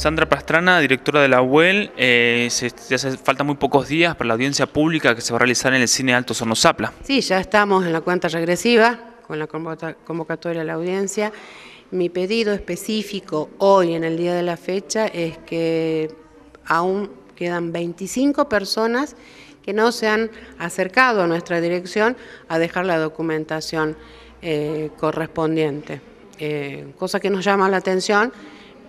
Sandra Pastrana, directora de la UEL, eh, se, hace falta muy pocos días para la audiencia pública que se va a realizar en el cine Alto Sonosapla. Sí, ya estamos en la cuenta regresiva con la convocatoria a la audiencia. Mi pedido específico hoy, en el día de la fecha, es que aún quedan 25 personas que no se han acercado a nuestra dirección a dejar la documentación eh, correspondiente, eh, cosa que nos llama la atención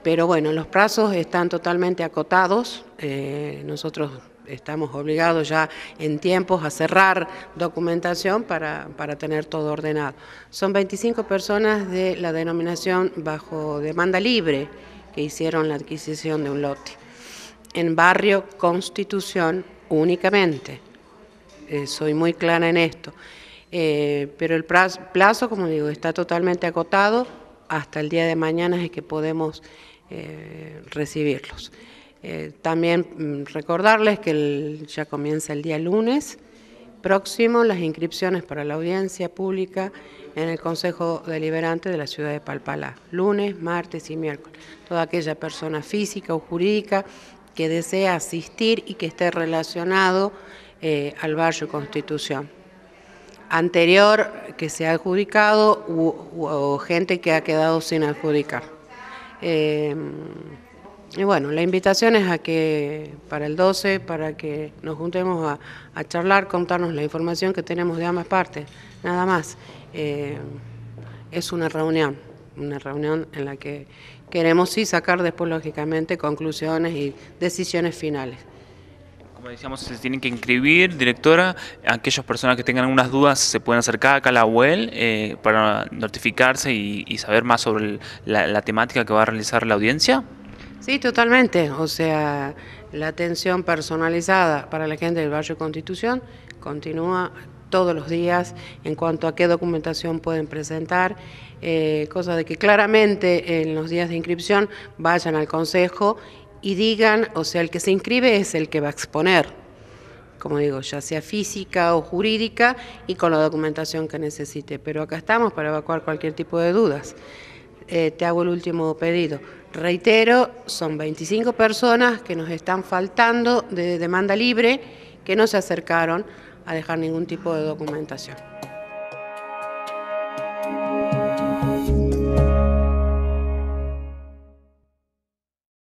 pero bueno, los plazos están totalmente acotados. Eh, nosotros estamos obligados ya en tiempos a cerrar documentación para, tener todo ordenado. Son 25 personas de la denominación bajo demanda libre que hicieron la adquisición de un lote en barrio Constitución únicamente. Eh, soy muy clara en esto. Eh, pero el plazo, como digo, está totalmente acotado hasta el día de mañana es que podemos eh, recibirlos. Eh, también mm, recordarles que ya comienza el día lunes próximo las inscripciones para la audiencia pública en el Consejo Deliberante de la Ciudad de Palpalá, lunes, martes y miércoles. Toda aquella persona física o jurídica que desea asistir y que esté relacionado eh, al barrio Constitución anterior que se ha adjudicado o gente que ha quedado sin adjudicar. Eh, y bueno, la invitación es a que para el 12, para que nos juntemos a, charlar, contarnos la información que tenemos de ambas partes, nada más. Eh, es una reunión, una reunión en la que queremos sí sacar después lógicamente conclusiones y decisiones finales. Como decíamos, se tienen que inscribir, directora. Aquellas personas que tengan algunas dudas se pueden acercar acá a la UEL eh, para notificarse y, saber más sobre la, temática que va a realizar la audiencia. Sí, totalmente. O sea, la atención personalizada para la gente del barrio Constitución continúa todos los días en cuanto a qué documentación pueden presentar, eh, cosa de que claramente en los días de inscripción vayan al consejo y digan, o sea, el que se inscribe es el que va a exponer, como digo, ya sea física o jurídica y con la documentación que necesite. Pero acá estamos para evacuar cualquier tipo de dudas. Eh, te hago el último pedido. Reitero, son 25 personas que nos están faltando de demanda libre que no se acercaron a dejar ningún tipo de documentación.